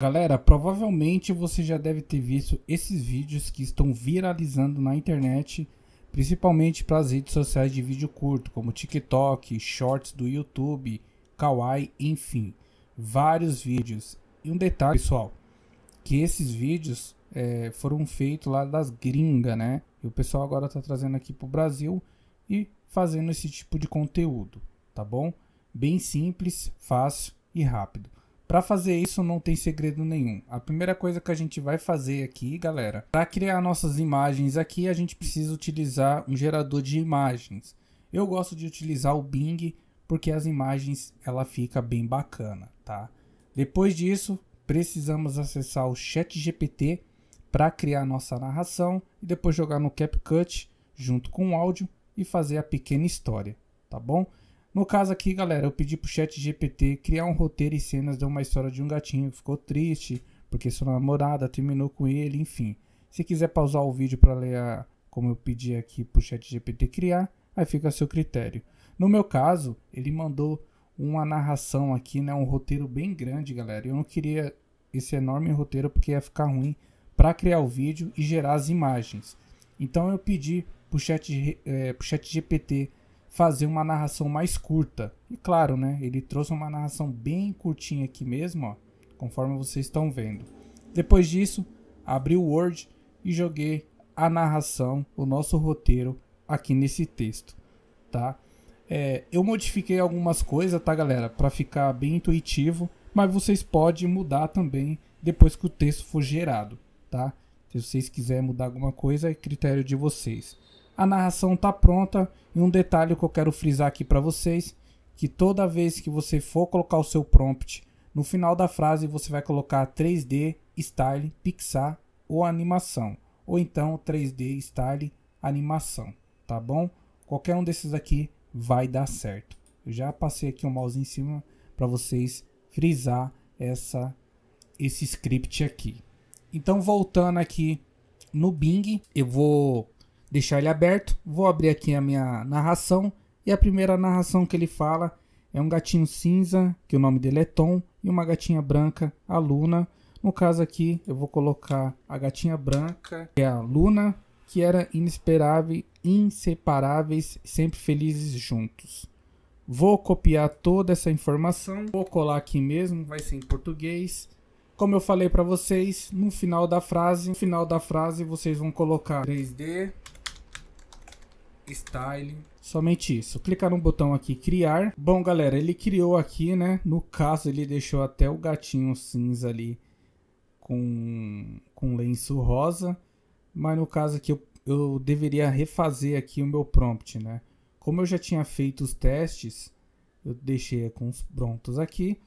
Galera, provavelmente você já deve ter visto esses vídeos que estão viralizando na internet, principalmente para as redes sociais de vídeo curto, como TikTok, Shorts do YouTube, Kawaii, enfim, vários vídeos. E um detalhe, pessoal, que esses vídeos é, foram feitos lá das gringas, né? E o pessoal agora está trazendo aqui para o Brasil e fazendo esse tipo de conteúdo, tá bom? Bem simples, fácil e rápido. Para fazer isso não tem segredo nenhum. A primeira coisa que a gente vai fazer aqui, galera, para criar nossas imagens aqui, a gente precisa utilizar um gerador de imagens. Eu gosto de utilizar o Bing porque as imagens ela fica bem bacana, tá? Depois disso, precisamos acessar o Chat GPT para criar nossa narração e depois jogar no CapCut junto com o áudio e fazer a pequena história, tá bom? No caso aqui, galera, eu pedi pro chat GPT criar um roteiro e cenas de uma história de um gatinho que ficou triste porque sua namorada terminou com ele, enfim. Se quiser pausar o vídeo para ler a, como eu pedi aqui pro chat GPT criar, aí fica a seu critério. No meu caso, ele mandou uma narração aqui, né, um roteiro bem grande, galera. Eu não queria esse enorme roteiro porque ia ficar ruim para criar o vídeo e gerar as imagens. Então eu pedi pro chat, é, pro chat GPT fazer uma narração mais curta. E claro, né? Ele trouxe uma narração bem curtinha aqui mesmo, ó, conforme vocês estão vendo. Depois disso, abri o Word e joguei a narração, o nosso roteiro aqui nesse texto, tá? É, eu modifiquei algumas coisas, tá, galera, para ficar bem intuitivo, mas vocês podem mudar também depois que o texto for gerado, tá? Se vocês quiserem mudar alguma coisa, é critério de vocês. A narração tá pronta e um detalhe que eu quero frisar aqui para vocês, que toda vez que você for colocar o seu prompt, no final da frase você vai colocar 3D, style, pixar ou animação, ou então 3D, style, animação, tá bom? Qualquer um desses aqui vai dar certo. Eu já passei aqui o um mouse em cima para vocês frisar essa esse script aqui. Então voltando aqui no Bing, eu vou deixar ele aberto. Vou abrir aqui a minha narração. E a primeira narração que ele fala é um gatinho cinza, que o nome dele é Tom, e uma gatinha branca, a Luna. No caso aqui, eu vou colocar a gatinha branca, que é a Luna, que era inesperável, inseparáveis, sempre felizes juntos. Vou copiar toda essa informação, vou colar aqui mesmo, vai ser em português. Como eu falei para vocês, no final da frase, no final da frase vocês vão colocar 3D style. Somente isso. Clicar no botão aqui, criar. Bom, galera, ele criou aqui, né? No caso, ele deixou até o gatinho cinza ali com, com lenço rosa. Mas no caso aqui, eu, eu deveria refazer aqui o meu prompt, né? Como eu já tinha feito os testes, eu deixei com os prontos aqui.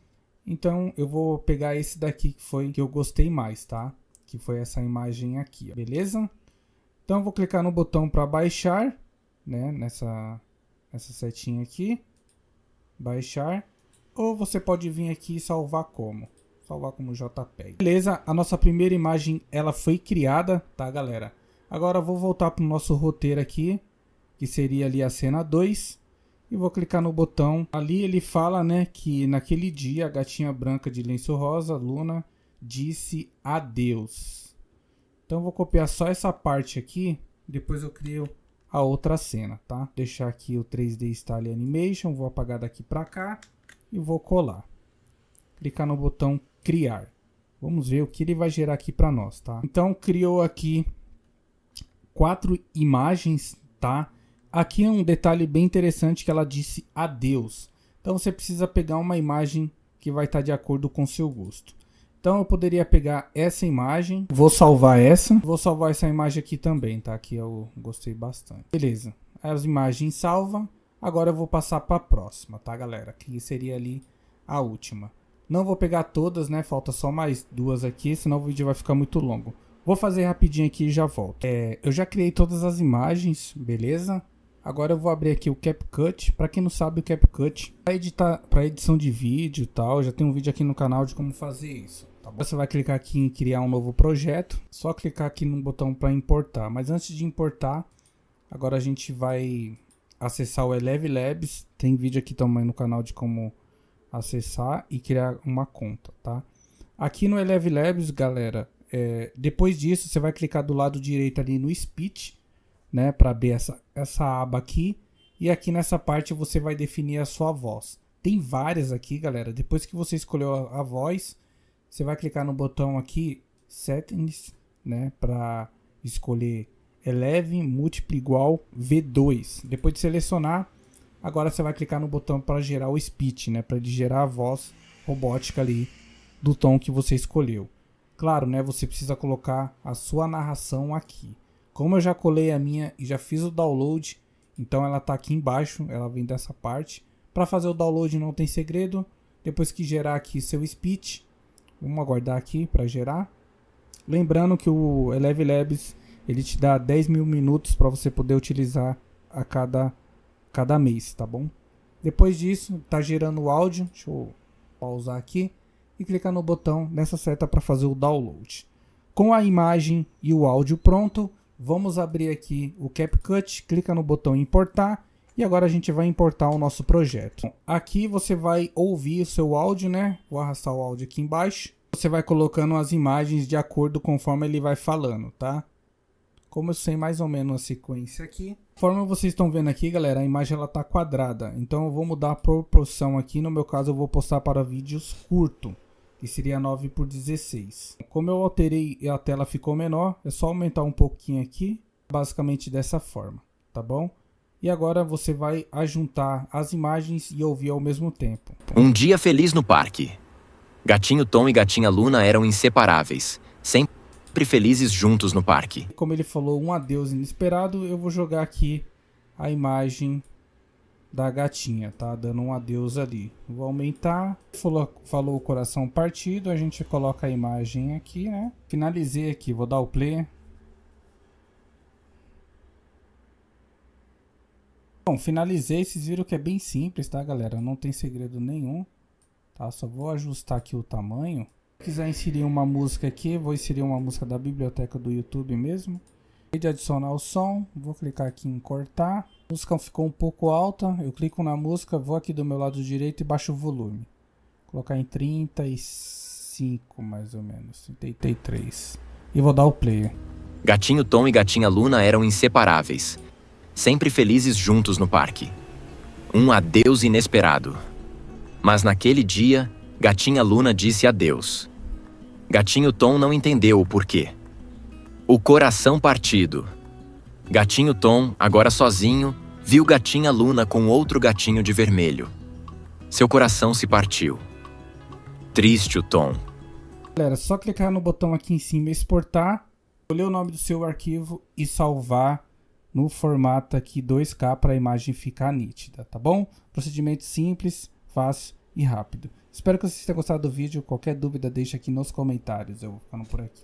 Então, eu vou pegar esse daqui que foi que eu gostei mais, tá? Que foi essa imagem aqui, ó. beleza? Então, eu vou clicar no botão para baixar né, nessa, nessa setinha aqui, baixar, ou você pode vir aqui e salvar como, salvar como JPEG. Beleza, a nossa primeira imagem, ela foi criada, tá galera? Agora eu vou voltar para o nosso roteiro aqui, que seria ali a cena 2, e vou clicar no botão. Ali ele fala, né, que naquele dia a gatinha branca de lenço rosa, Luna, disse adeus. Então vou copiar só essa parte aqui, depois eu crio a outra cena, tá? Deixar aqui o 3D Style Animation, vou apagar daqui para cá e vou colar. Clicar no botão criar. Vamos ver o que ele vai gerar aqui para nós, tá? Então criou aqui quatro imagens, tá? Aqui é um detalhe bem interessante que ela disse adeus. Então você precisa pegar uma imagem que vai estar de acordo com seu gosto. Então eu poderia pegar essa imagem, vou salvar essa, vou salvar essa imagem aqui também, tá? Aqui eu gostei bastante. Beleza, as imagens salva. Agora eu vou passar para a próxima, tá galera? Que seria ali a última. Não vou pegar todas, né? Falta só mais duas aqui, senão o vídeo vai ficar muito longo. Vou fazer rapidinho aqui e já volto. É, eu já criei todas as imagens, beleza? Agora eu vou abrir aqui o CapCut. Para quem não sabe, o CapCut para editar, para edição de vídeo e tal, já tem um vídeo aqui no canal de como fazer isso. Tá Você vai clicar aqui em criar um novo projeto, só clicar aqui no botão para importar. Mas antes de importar, agora a gente vai acessar o Eleve Labs. Tem vídeo aqui também no canal de como acessar e criar uma conta, tá? Aqui no Eleve Labs, galera, é, depois disso você vai clicar do lado direito ali no Speech, né, para abrir essa, essa aba aqui. E aqui nessa parte você vai definir a sua voz. Tem várias aqui, galera. Depois que você escolheu a, a voz, você vai clicar no botão aqui, Settings, né, para escolher Eleve Múltiplo Igual V2. Depois de selecionar, agora você vai clicar no botão para gerar o speech, né, para ele gerar a voz robótica ali do tom que você escolheu. Claro, né, você precisa colocar a sua narração aqui. Como eu já colei a minha e já fiz o download, então ela está aqui embaixo, ela vem dessa parte. Para fazer o download não tem segredo. Depois que gerar aqui seu speech, Vamos aguardar aqui para gerar. Lembrando que o Eleve Labs ele te dá 10 mil minutos para você poder utilizar a cada, cada mês, tá bom? Depois disso, tá gerando o áudio. Deixa eu pausar aqui e clicar no botão nessa seta para fazer o download. Com a imagem e o áudio pronto, vamos abrir aqui o CapCut, clica no botão importar e agora a gente vai importar o nosso projeto. aqui você vai ouvir o seu áudio, né? Vou arrastar o áudio aqui embaixo. Você vai colocando as imagens de acordo conforme ele vai falando, tá? Como eu sei mais ou menos a sequência aqui. Conforme vocês estão vendo aqui, galera, a imagem ela tá quadrada. Então eu vou mudar a proporção aqui. No meu caso, eu vou postar para vídeos curto que seria 9 por 16. Como eu alterei e a tela ficou menor, é só aumentar um pouquinho aqui, basicamente dessa forma, tá bom? E agora você vai ajuntar as imagens e ouvir ao mesmo tempo. Um dia feliz no parque. Gatinho Tom e gatinha Luna eram inseparáveis, sempre felizes juntos no parque. Como ele falou um adeus inesperado, eu vou jogar aqui a imagem da gatinha, tá? Dando um adeus ali. Vou aumentar. Falou, falou o coração partido, a gente coloca a imagem aqui, né? Finalizei aqui, vou dar o play. Bom, finalizei. Vocês viram que é bem simples, tá, galera? Não tem segredo nenhum. Tá? Só vou ajustar aqui o tamanho. Se quiser inserir uma música aqui, vou inserir uma música da biblioteca do YouTube mesmo. E de adicionar o som, vou clicar aqui em cortar. A música ficou um pouco alta, eu clico na música, vou aqui do meu lado direito e baixo o volume. Vou colocar em 35 mais ou menos, 33. E vou dar o play. Gatinho Tom e gatinha Luna eram inseparáveis sempre felizes juntos no parque. Um adeus inesperado. Mas naquele dia, Gatinha Luna disse adeus. Gatinho Tom não entendeu o porquê. O coração partido. Gatinho Tom, agora sozinho, viu Gatinha Luna com outro gatinho de vermelho. Seu coração se partiu. Triste o Tom. Galera, é só clicar no botão aqui em cima exportar, escolher o nome do seu arquivo e salvar no formato aqui 2K para a imagem ficar nítida, tá bom? Procedimento simples, fácil e rápido. Espero que vocês tenham gostado do vídeo. Qualquer dúvida deixa aqui nos comentários. Eu vou ficando por aqui.